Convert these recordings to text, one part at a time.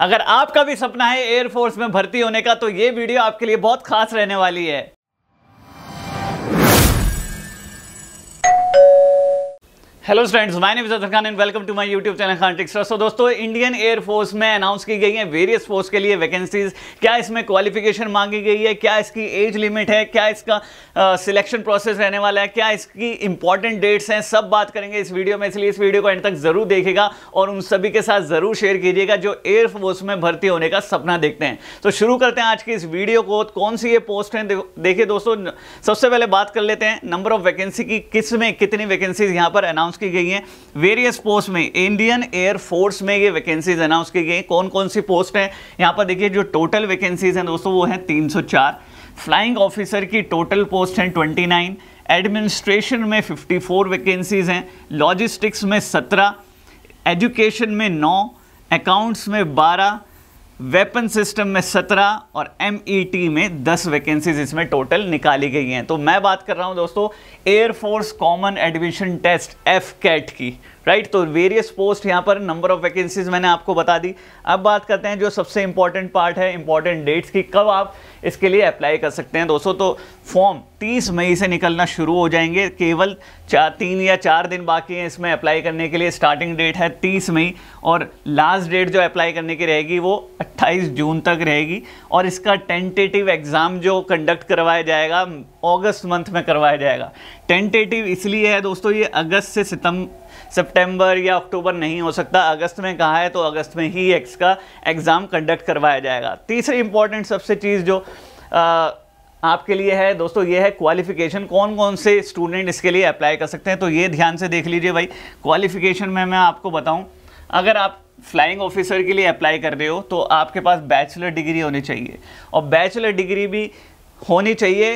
अगर आपका भी सपना है एयरफोर्स में भर्ती होने का तो ये वीडियो आपके लिए बहुत खास रहने वाली है hello friends my name Khan and welcome to my YouTube channel Khan tricks so दोस्तों इंडियन एयर फोर्स में अनाउंस की गई है वेरियस फोर्स के लिए वैकेंसीज क्या इसमें क्वालिफिकेशन मांगी गई है क्या इसकी एज लिमिट है क्या इसका सिलेक्शन uh, प्रोसेस रहने वाला है क्या इसकी इंपॉर्टेंट डेट्स हैं सब बात करेंगे इस वीडियो में इसलिए इस वीडियो को एंड तक ज़रूर देखेगा और उन सभी के साथ ज़रूर शेयर कीजिएगा जो एयरफोर्स में भर्ती होने का सपना देखते हैं तो शुरू करते हैं आज की इस वीडियो को कौन सी ये पोस्ट हैं देखिए दोस्तों सबसे पहले बात कर लेते हैं नंबर ऑफ वैकेंसी की किस में कितनी वैकेंसीज यहाँ पर अनाउंस की गई हैं वेरियस पोस्ट में इंडियन एयरफोर्स में ये वैकेंसीज अनाउंस की गई हैं कौन कौन सी पोस्ट है यहाँ पर देखिए जो टोटल वैकेंसीज हैं दोस्तों वो हैं 304 फ्लाइंग ऑफिसर की टोटल पोस्ट हैं 29 एडमिनिस्ट्रेशन में 54 वैकेंसीज हैं लॉजिस्टिक्स में 17 एजुकेशन में 9 अकाउंट्स में 12 वेपन सिस्टम में 17 और एम e में 10 वैकेंसीज इसमें टोटल निकाली गई हैं तो मैं बात कर रहा हूं दोस्तों air force common admission test AFCAT की राइट तो वेरियस पोस्ट यहाँ पर नंबर ऑफ वैकेंसीज मैंने आपको बता दी अब बात करते हैं जो सबसे इंपॉर्टेंट पार्ट है इंपॉर्टेंट डेट्स की कब आप इसके लिए अप्लाई कर सकते हैं दोस्तों तो फॉर्म 30 मई से निकलना शुरू हो जाएंगे केवल चार तीन या चार दिन बाकी हैं इसमें अप्लाई करने के लिए स्टार्टिंग डेट है 30 मई और लास्ट डेट जो अप्लाई करने की रहेगी वो 28 जून तक रहेगी और इसका टेंटेटिव एग्ज़ाम जो कंडक्ट करवाया जाएगा अगस्त मंथ में करवाया जाएगा टेंटेटिव इसलिए है दोस्तों ये अगस्त से सितम सितंबर या अक्टूबर नहीं हो सकता अगस्त में कहा है तो अगस्त में ही एक्स का एग्ज़ाम कंडक्ट करवाया जाएगा तीसरी इंपॉर्टेंट सबसे चीज़ जो आ, आपके लिए है दोस्तों ये है क्वालिफिकेशन कौन कौन से स्टूडेंट इसके लिए अप्लाई कर सकते हैं तो ये ध्यान से देख लीजिए भाई क्वालिफिकेशन में मैं आपको बताऊं अगर आप फ्लाइंग ऑफिसर के लिए अप्लाई कर रहे हो तो आपके पास बैचलर डिग्री होनी चाहिए और बैचलर डिग्री भी होनी चाहिए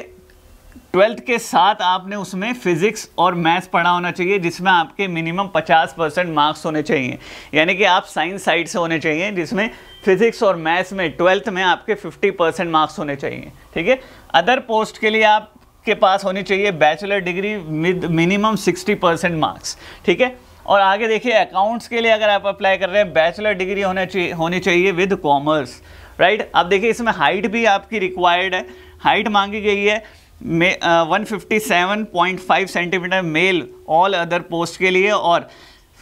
ट्वेल्थ के साथ आपने उसमें फिजिक्स और मैथ्स पढ़ा होना चाहिए जिसमें आपके मिनिमम 50 परसेंट मार्क्स होने चाहिए यानी कि आप साइंस साइड से होने चाहिए जिसमें फिजिक्स और मैथ्स में ट्वेल्थ में आपके 50 परसेंट मार्क्स होने चाहिए ठीक है अदर पोस्ट के लिए आपके पास होनी चाहिए bachelor degree with minimum sixty percent marks ठीक है और आगे देखिए अकाउंट्स के लिए अगर आप अप्लाई कर रहे हैं बैचलर डिग्री होना चाहिए होनी चाहिए विद कॉमर्स राइट अब देखिए इसमें हाइट भी आपकी रिक्वायर्ड है हाइट मांगी गई है one fifty seven point five centimetre male all other post के लिए और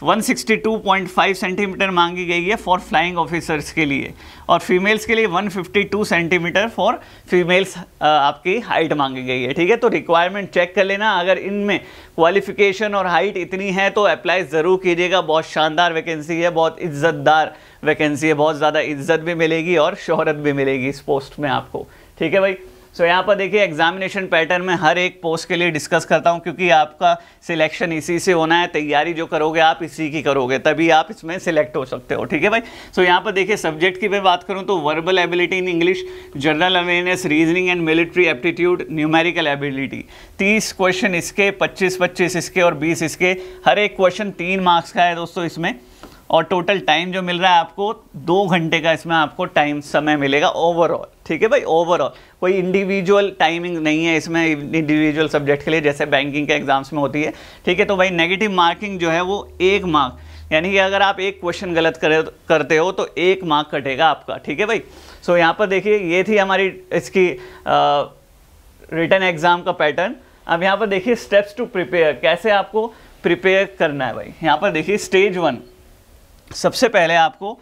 162.5 सेंटीमीटर मांगी गई है फॉर फ्लाइंग ऑफिसर्स के लिए और फीमेल्स के लिए 152 सेंटीमीटर फॉर फीमेल्स आपकी हाइट मांगी गई है ठीक है तो रिक्वायरमेंट चेक कर लेना अगर इनमें क्वालिफिकेशन और हाइट इतनी है तो अप्लाई ज़रूर कीजिएगा बहुत शानदार वैकेंसी है बहुत इज्जतदार वैकेंसी है बहुत ज़्यादा इज्जत भी मिलेगी और शहरत भी मिलेगी इस पोस्ट में आपको ठीक है भाई सो यहाँ पर देखिए एग्जामिनेशन पैटर्न में हर एक पोस्ट के लिए डिस्कस करता हूँ क्योंकि आपका सिलेक्शन इसी से होना है तैयारी जो करोगे आप इसी की करोगे तभी आप इसमें सिलेक्ट हो सकते हो ठीक है भाई सो so, यहाँ पर देखिए सब्जेक्ट की मैं बात करूँ तो verbal ability in English general awareness reasoning and military aptitude numerical ability तीस क्वेश्चन इसके पच्चीस पच्चीस इसके और बीस इसके हर एक क्वेश्चन तीन मार्क्स का है दोस्तों इसमें और टोटल टाइम जो मिल रहा है आपको दो घंटे का इसमें आपको टाइम समय मिलेगा ओवरऑल ठीक है भाई ओवरऑल कोई इंडिविजुअल टाइमिंग नहीं है इसमें इंडिविजुअल सब्जेक्ट के लिए जैसे बैंकिंग के एग्जाम्स में होती है ठीक है तो भाई नेगेटिव मार्किंग जो है वो एक मार्क यानी कि अगर आप एक क्वेश्चन गलत करे करते हो तो एक मार्क कटेगा आपका ठीक है भाई सो यहाँ पर देखिए ये थी हमारी इसकी रिटर्न एग्ज़ाम का पैटर्न अब यहाँ पर देखिए स्टेप्स टू प्रिपेयर कैसे आपको प्रिपेयर करना है भाई यहाँ पर देखिए स्टेज वन सबसे पहले आपको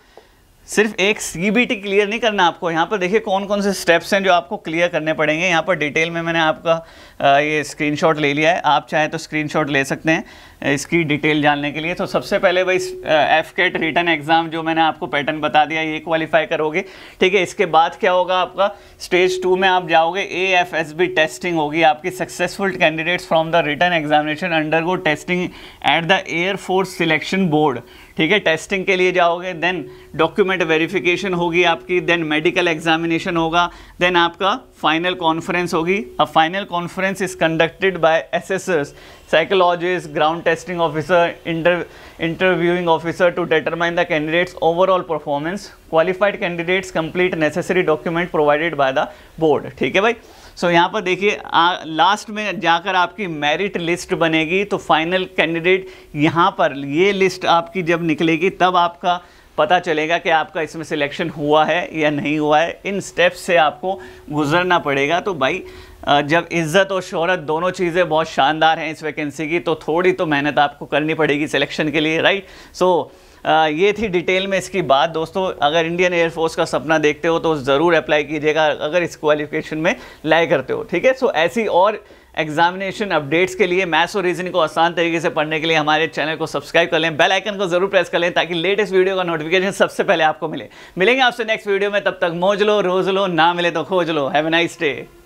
सिर्फ एक सी बी टी क्लियर नहीं करना आपको यहाँ पर देखिए कौन कौन से स्टेप्स हैं जो आपको क्लियर करने पड़ेंगे यहाँ पर डिटेल में मैंने आपका ये स्क्रीनशॉट ले लिया है आप चाहें तो स्क्रीनशॉट ले सकते हैं इसकी डिटेल जानने के लिए तो सबसे पहले भाई एफ केट रिटर्न एग्ज़ाम जो मैंने आपको पैटर्न बता दिया ये क्वालिफाई करोगे ठीक है इसके बाद क्या होगा आपका स्टेज टू में आप जाओगे A F S B testing होगी आपकी successful candidates from the written examination undergo testing at the air force selection board ठीक है टेस्टिंग के लिए जाओगे देन डॉक्यूमेंट वेरिफिकेशन होगी आपकी देन मेडिकल एग्जामिनेशन होगा देन आपका फाइनल कॉन्फ्रेंस होगी अब final conference is conducted by assessors psychologist ground testing officer interviewing officer to determine the candidates overall performance qualified candidates complete necessary document provided by the board ठीक है भाई सो so, यहाँ पर देखिए last में जाकर आपकी मेरिट लिस्ट बनेगी तो फाइनल कैंडिडेट यहाँ पर ये लिस्ट आपकी जब निकलेगी तब आपका पता चलेगा कि आपका इसमें सिलेक्शन हुआ है या नहीं हुआ है इन स्टेप्स से आपको गुजरना पड़ेगा तो भाई जब इज़्ज़त और शहरत दोनों चीज़ें बहुत शानदार हैं इस वैकेंसी की तो थोड़ी तो मेहनत आपको करनी पड़ेगी सिलेक्शन के लिए राइट सो so, ये थी डिटेल में इसकी बात दोस्तों अगर इंडियन एयरफोर्स का सपना देखते हो तो ज़रूर अप्लाई कीजिएगा अगर इस क्वालिफिकेशन में लाई करते हो ठीक है सो ऐसी और एग्जामिनेशन अपडेट्स के लिए मैथ्स और रीजनिंग को आसान तरीके से पढ़ने के लिए हमारे चैनल को सब्सक्राइब कर लें बेल आइकन को जरूर प्रेस कर लें ताकि लेटेस्ट वीडियो का नोटिफिकेशन सबसे पहले आपको मिले मिलेंगे आपसे नेक्स्ट वीडियो में तब तक मोज लो रोज लो ना मिले तो खोज लो हैव ए नाइस डे